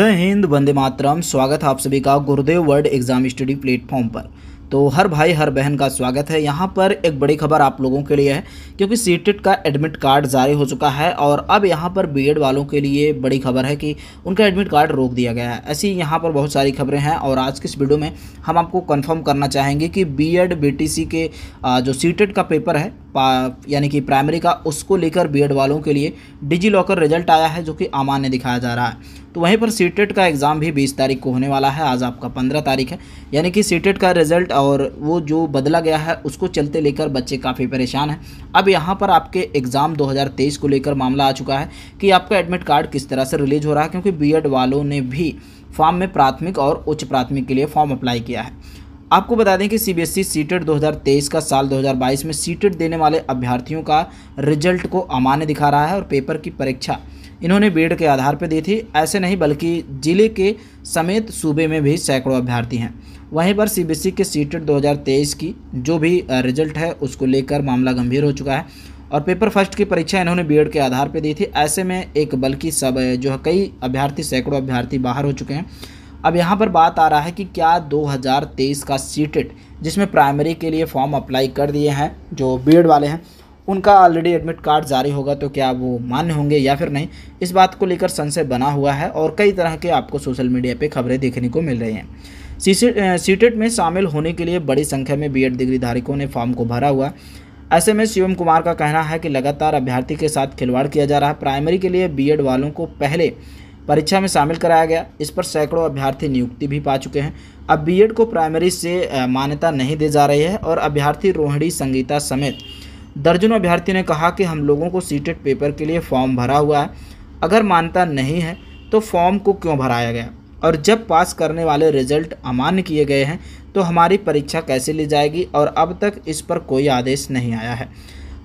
जय हिंद वंदे मातरम स्वागत है आप सभी का गुरुदेव वर्ल्ड एग्जाम स्टडी प्लेटफॉर्म पर तो हर भाई हर बहन का स्वागत है यहाँ पर एक बड़ी खबर आप लोगों के लिए है क्योंकि सी का एडमिट कार्ड जारी हो चुका है और अब यहाँ पर बीएड वालों के लिए बड़ी खबर है कि उनका एडमिट कार्ड रोक दिया गया है ऐसी यहाँ पर बहुत सारी खबरें हैं और आज की इस वीडियो में हम आपको कन्फर्म करना चाहेंगे कि बी एड के जो सी e का पेपर है यानी कि प्राइमरी का उसको लेकर बी वालों के लिए डिजी लॉकर रिजल्ट आया है जो कि अमान्य दिखाया जा रहा है तो वहीं पर सी e का एग्ज़ाम भी बीस तारीख को होने वाला है आज आपका पंद्रह तारीख है यानी कि सी e का रिजल्ट और वो जो बदला गया है उसको चलते लेकर बच्चे काफ़ी परेशान हैं अब यहाँ पर आपके एग्ज़ाम 2023 को लेकर मामला आ चुका है कि आपका एडमिट कार्ड किस तरह से रिलीज हो रहा है क्योंकि बी वालों ने भी फॉर्म में प्राथमिक और उच्च प्राथमिक के लिए फॉर्म अप्लाई किया है आपको बता दें कि सीबीएसई सीटेट 2023 का साल 2022 में सीटेट देने वाले अभ्यर्थियों का रिजल्ट को अमान्य दिखा रहा है और पेपर की परीक्षा इन्होंने बेड के आधार पर दी थी ऐसे नहीं बल्कि जिले के समेत सूबे में भी सैकड़ों अभ्यर्थी हैं वहीं पर सीबीएसई e के सीटेट 2023 की जो भी रिजल्ट है उसको लेकर मामला गंभीर हो चुका है और पेपर फर्स्ट की परीक्षा इन्होंने बी के आधार पर दी थी ऐसे में एक बल्कि सब जो है कई अभ्यर्थी सैकड़ों अभ्यर्थी बाहर हो चुके हैं अब यहाँ पर बात आ रहा है कि क्या 2023 का सीटेट जिसमें प्राइमरी के लिए फॉर्म अप्लाई कर दिए हैं जो बी वाले हैं उनका ऑलरेडी एडमिट कार्ड जारी होगा तो क्या वो मान्य होंगे या फिर नहीं इस बात को लेकर संशय बना हुआ है और कई तरह के आपको सोशल मीडिया पर खबरें देखने को मिल रही हैं सीटेट में शामिल होने के लिए बड़ी संख्या में बी डिग्री धारकों ने फॉर्म को भरा हुआ ऐसे में शिवम कुमार का कहना है कि लगातार अभ्यर्थी के साथ खिलवाड़ किया जा रहा है प्राइमरी के लिए बीएड वालों को पहले परीक्षा में शामिल कराया गया इस पर सैकड़ों अभ्यर्थी नियुक्ति भी पा चुके हैं अब बीएड को प्राइमरी से मान्यता नहीं दी जा रही है और अभ्यर्थी रोहिणी संगीता समेत दर्जनों अभ्यर्थी ने कहा कि हम लोगों को सीटेट पेपर के लिए फॉर्म भरा हुआ है अगर मान्यता नहीं है तो फॉर्म को क्यों भराया गया और जब पास करने वाले रिजल्ट अमान्य किए गए हैं तो हमारी परीक्षा कैसे ली जाएगी और अब तक इस पर कोई आदेश नहीं आया है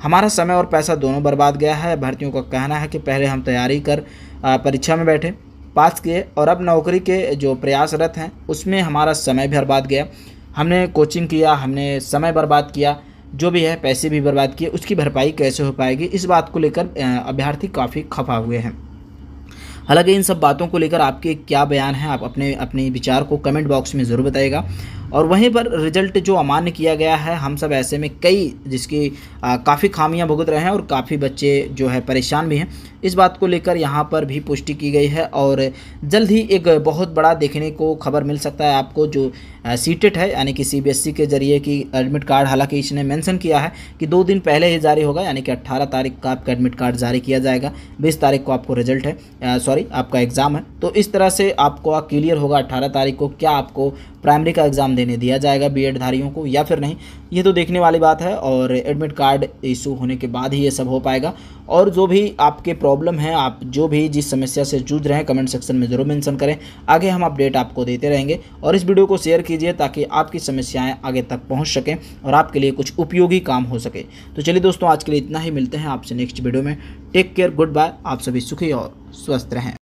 हमारा समय और पैसा दोनों बर्बाद गया है भर्तियों का कहना है कि पहले हम तैयारी कर परीक्षा में बैठे पास किए और अब नौकरी के जो प्रयासरत हैं उसमें हमारा समय भी बर्बाद गया हमने कोचिंग किया हमने समय बर्बाद किया जो भी है पैसे भी बर्बाद किए उसकी भरपाई कैसे हो पाएगी इस बात को लेकर अभ्यर्थी काफ़ी खफा हुए हैं हालांकि इन सब बातों को लेकर आपके क्या बयान हैं आप अपने अपने विचार को कमेंट बॉक्स में ज़रूर बताइएगा और वहीं पर रिजल्ट जो अमान्य किया गया है हम सब ऐसे में कई जिसकी काफ़ी खामियां भुगत रहे हैं और काफ़ी बच्चे जो है परेशान भी हैं इस बात को लेकर यहाँ पर भी पुष्टि की गई है और जल्द ही एक बहुत बड़ा देखने को खबर मिल सकता है आपको जो सीटेट e है यानी कि सी e के ज़रिए कि एडमिट कार्ड हालांकि इसने मेंशन किया है कि दो दिन पहले ही जारी होगा यानी कि 18 तारीख का आपका एडमिट कार्ड जारी किया जाएगा 20 तारीख को आपको रिजल्ट है सॉरी आपका एग्ज़ाम है तो इस तरह से आपको क्लियर होगा अट्ठारह तारीख को क्या आपको प्राइमरी का एग्ज़ाम देना लेने दिया जाएगा बी धारियों को या फिर नहीं ये तो देखने वाली बात है और एडमिट कार्ड इशू होने के बाद ही ये सब हो पाएगा और जो भी आपके प्रॉब्लम हैं आप जो भी जिस समस्या से जूझ रहे हैं कमेंट सेक्शन में ज़रूर मेंशन करें आगे हम अपडेट आपको देते रहेंगे और इस वीडियो को शेयर कीजिए ताकि आपकी समस्याएं आगे तक पहुंच सकें और आपके लिए कुछ उपयोगी काम हो सके तो चलिए दोस्तों आज के लिए इतना ही मिलते हैं आपसे नेक्स्ट वीडियो में टेक केयर गुड बाय आप सभी सुखी और स्वस्थ रहें